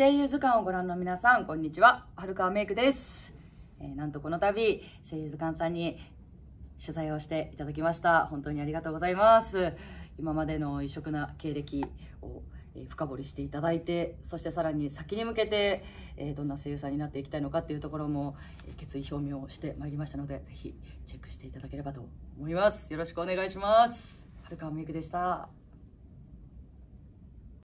声優図鑑をご覧の皆さん、こんにちは。春川メイクです。えー、なんとこの度、声優図鑑さんに取材をしていただきました。本当にありがとうございます。今までの異色な経歴を、え深掘りしていただいて、そしてさらに先に向けて、えどんな声優さんになっていきたいのかっていうところも、え決意表明をしてまいりましたので、ぜひチェックしていただければと思います。よろしくお願いします。春川メイクでした。